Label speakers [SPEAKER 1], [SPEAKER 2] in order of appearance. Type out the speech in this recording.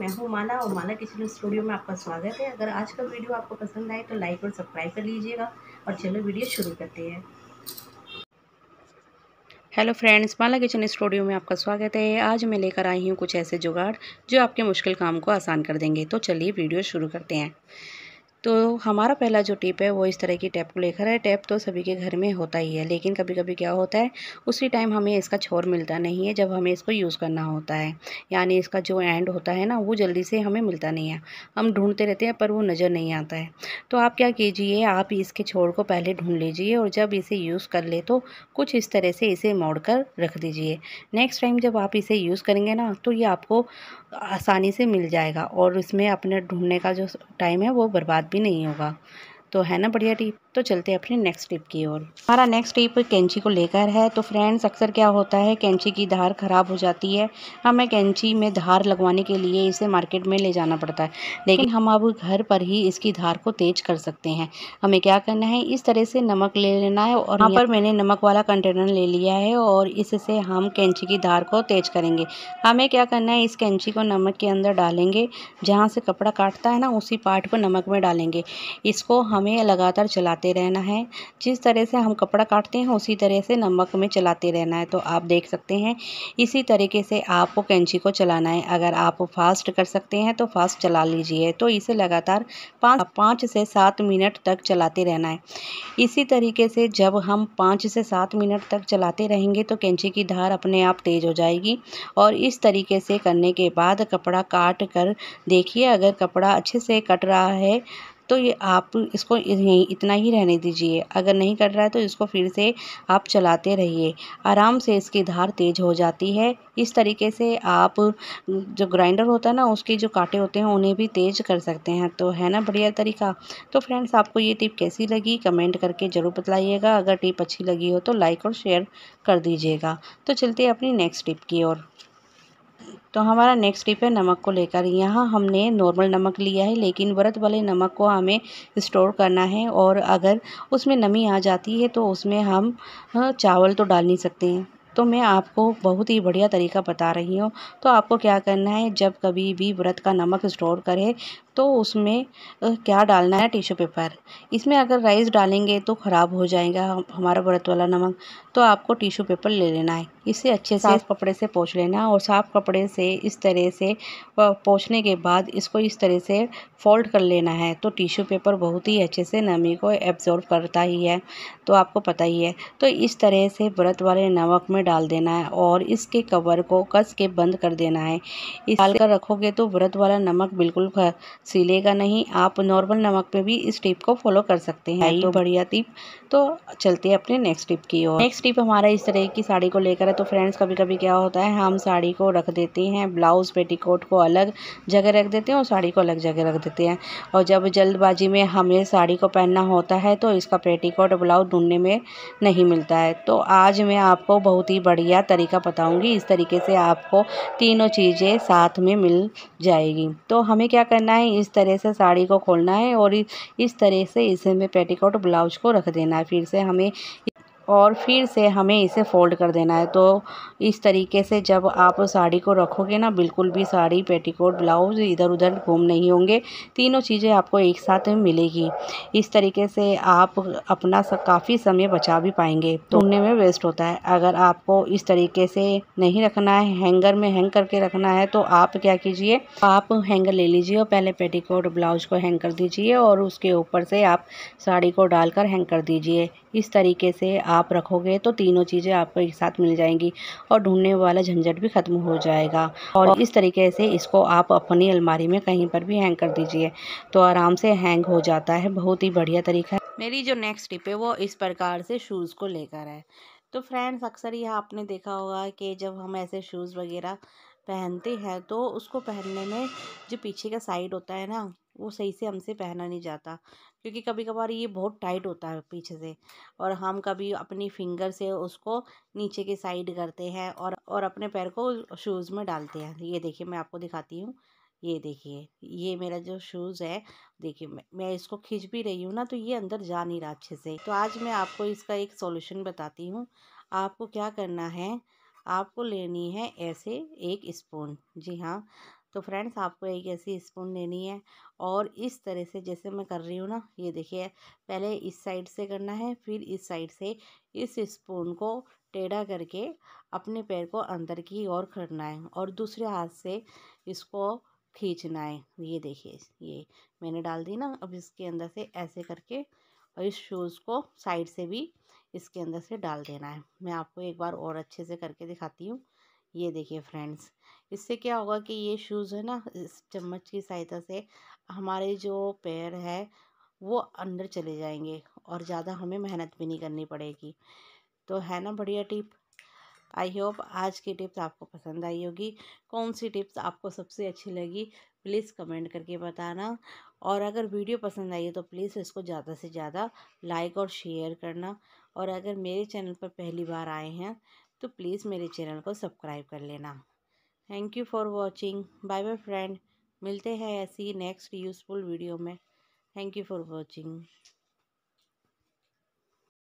[SPEAKER 1] मैं हूँ माला और माला किचन स्टूडियो में आपका स्वागत है अगर आज का वीडियो आपको पसंद आए तो लाइक और सब्सक्राइब कर लीजिएगा और चलो वीडियो शुरू करते हैं hello friends Mala kitchen studio में आपका स्वागत है आज मैं लेकर आई हूँ कुछ ऐसे जुगाड़ जो आपके मुश्किल काम को आसान कर देंगे तो चलिए वीडियो शुरू करते हैं तो हमारा पहला जो टिप है वो इस तरह की टैप को लेकर है टैप तो सभी के घर में होता ही है लेकिन कभी कभी क्या होता है उसी टाइम हमें इसका छोर मिलता नहीं है जब हमें इसको यूज़ करना होता है यानी इसका जो एंड होता है ना वो जल्दी से हमें मिलता नहीं है हम ढूंढते रहते हैं पर वो नज़र नहीं आता है तो आप क्या कीजिए आप इसके छोर को पहले ढूंढ लीजिए और जब इसे यूज़ कर ले तो कुछ इस तरह से इसे मोड़ कर रख दीजिए नेक्स्ट टाइम जब आप इसे यूज़ करेंगे ना तो ये आपको आसानी से मिल जाएगा और इसमें अपने ढूँढने का जो टाइम है वो बर्बाद भी नहीं होगा तो है ना बढ़िया टिप तो चलते हैं अपने नेक्स्ट टिप की ओर हमारा नेक्स्ट टिप कैंची को लेकर है तो फ्रेंड्स अक्सर क्या होता है कैंची की धार ख़राब हो जाती है हमें कैंची में धार लगवाने के लिए इसे मार्केट में ले जाना पड़ता है लेकिन हम अब घर पर ही इसकी धार को तेज कर सकते हैं हमें क्या करना है इस तरह से नमक ले लेना है और यहाँ पर मैंने नमक वाला कंटेनर ले लिया है और इससे हम कैंची की धार को तेज करेंगे हमें क्या करना है इस कैंची को नमक के अंदर डालेंगे जहाँ से कपड़ा काटता है ना उसी पार्ट को नमक में डालेंगे इसको हमें लगातार चलाते चलाते रहना है जिस तरह से हम कपड़ा काटते हैं उसी तरह से नमक में चलाते रहना है तो आप देख सकते हैं इसी तरीके से आपको कैंची को चलाना है अगर आप फास्ट कर सकते हैं तो फास्ट चला लीजिए तो इसे लगातार पाँच पाँच से सात मिनट तक चलाते रहना है इसी तरीके से जब हम पाँच से सात मिनट तक चलाते रहेंगे तो कैंची की धार अपने आप तेज़ हो जाएगी और इस तरीके से करने के बाद कपड़ा काट कर देखिए अगर कपड़ा अच्छे से कट रहा है तो ये आप इसको इतना ही रहने दीजिए अगर नहीं कट रहा है तो इसको फिर से आप चलाते रहिए आराम से इसकी धार तेज़ हो जाती है इस तरीके से आप जो ग्राइंडर होता है ना उसके जो कांटे होते हैं उन्हें भी तेज़ कर सकते हैं तो है ना बढ़िया तरीका तो फ्रेंड्स आपको ये टिप कैसी लगी कमेंट करके ज़रूर बताइएगा अगर टिप अच्छी लगी हो तो लाइक और शेयर कर दीजिएगा तो चलते अपनी नेक्स्ट टिप की ओर तो हमारा नेक्स्ट स्टेप है नमक को लेकर यहाँ हमने नॉर्मल नमक लिया है लेकिन व्रत वाले नमक को हमें स्टोर करना है और अगर उसमें नमी आ जाती है तो उसमें हम चावल तो डाल नहीं सकते हैं तो मैं आपको बहुत ही बढ़िया तरीका बता रही हूँ तो आपको क्या करना है जब कभी भी व्रत का नमक स्टोर करें तो उसमें क्या डालना है टिश्यू पेपर इसमें अगर राइस डालेंगे तो ख़राब हो जाएगा हमारा व्रत वाला नमक तो आपको टिश्यू पेपर ले लेना है इसे अच्छे से कपड़े से पोछ लेना और साफ़ कपड़े से इस तरह से पोछने के बाद इसको इस तरह से फोल्ड कर लेना है तो टिश्यू पेपर बहुत ही अच्छे से नमी को एब्जॉर्व करता ही है तो आपको पता ही है तो इस तरह से व्रत वाले नमक में डाल देना है और इसके कवर को कस के बंद कर देना है इस डाल कर रखोगे तो व्रत वाला नमक बिल्कुल सिलेगा नहीं आप नॉर्मल नमक पे भी इस टिप को फॉलो कर सकते हैं तो बढ़िया टिप तो चलते हैं अपने नेक्स्ट टिप की ओर नेक्स्ट टिप हमारा इस तरह की साड़ी को लेकर है तो फ्रेंड्स कभी कभी क्या होता है हम साड़ी को रख देते हैं ब्लाउज़ पेटीकोट को अलग जगह रख देते हैं और साड़ी को अलग जगह रख देते हैं और जब जल्दबाजी में हमें साड़ी को पहनना होता है तो इसका पेटीकोट ब्लाउज ढूंढने में नहीं मिलता है तो आज मैं आपको बहुत ही बढ़िया तरीका बताऊँगी इस तरीके से आपको तीनों चीज़ें साथ में मिल जाएगी तो हमें क्या करना है इस तरह से साड़ी को खोलना है और इस तरह से इसे में पेटीकोट ब्लाउज को रख देना है फिर से हमें और फिर से हमें इसे फ़ोल्ड कर देना है तो इस तरीके से जब आप साड़ी को रखोगे ना बिल्कुल भी साड़ी पेटीकोट ब्लाउज इधर उधर घूम नहीं होंगे तीनों चीज़ें आपको एक साथ मिलेगी इस तरीके से आप अपना काफ़ी समय बचा भी पाएंगे तोड़ने में वेस्ट होता है अगर आपको इस तरीके से नहीं रखना है हैंगर में हैंग करके रखना है तो आप क्या कीजिए आप हैंगर ले लीजिए और पहले पेटीकोट ब्लाउज को हैंग कर दीजिए और उसके ऊपर से आप साड़ी को डालकर हैंग कर दीजिए इस तरीके से आप आप रखोगे तो तीनों चीज़ें आपको एक साथ मिल जाएंगी और ढूंढने वाला झंझट भी ख़त्म हो जाएगा और इस तरीके से इसको आप अपनी अलमारी में कहीं पर भी हैंग कर दीजिए तो आराम से हैंग हो जाता है बहुत ही बढ़िया तरीका है मेरी जो नेक्स्ट टिप है वो इस प्रकार से शूज़ को लेकर है तो फ्रेंड्स अक्सर यह आपने देखा होगा कि जब हम ऐसे शूज़ वगैरह पहनते हैं तो उसको पहनने में जो पीछे का साइड होता है ना वो सही से हमसे पहना नहीं जाता क्योंकि कभी कभार ये बहुत टाइट होता है पीछे से और हम कभी अपनी फिंगर से उसको नीचे के साइड करते हैं और और अपने पैर को शूज़ में डालते हैं ये देखिए मैं आपको दिखाती हूँ ये देखिए ये मेरा जो शूज़ है देखिए मैं मैं इसको खींच भी रही हूँ ना तो ये अंदर जा नहीं रहा अच्छे से तो आज मैं आपको इसका एक सॉल्यूशन बताती हूँ आपको क्या करना है आपको लेनी है ऐसे एक स्पून जी हाँ तो फ्रेंड्स आपको एक ऐसी स्पून लेनी है और इस तरह से जैसे मैं कर रही हूँ ना ये देखिए पहले इस साइड से करना है फिर इस साइड से इस स्पून को टेढ़ा करके अपने पैर को अंदर की ओर करना है और दूसरे हाथ से इसको खींचना है ये देखिए ये मैंने डाल दी ना अब इसके अंदर से ऐसे करके और इस शूज़ को साइड से भी इसके अंदर से डाल देना है मैं आपको एक बार और अच्छे से करके दिखाती हूँ ये देखिए फ्रेंड्स इससे क्या होगा कि ये शूज़ है ना इस चम्मच की सहायता से हमारे जो पैर है वो अंदर चले जाएंगे और ज़्यादा हमें मेहनत भी नहीं करनी पड़ेगी तो है ना बढ़िया टिप आई होप आज की टिप्स आपको पसंद आई होगी कौन सी टिप्स आपको सबसे अच्छी लगी प्लीज़ कमेंट करके बताना और अगर वीडियो पसंद आई है तो प्लीज़ इसको ज़्यादा से ज़्यादा लाइक और शेयर करना और अगर मेरे चैनल पर पहली बार आए हैं तो प्लीज़ मेरे चैनल को सब्सक्राइब कर लेना thank you for watching bye bye friend मिलते हैं ऐसी नेक्स्ट यूज़फुल वीडियो में थैंक यू फॉर वॉचिंग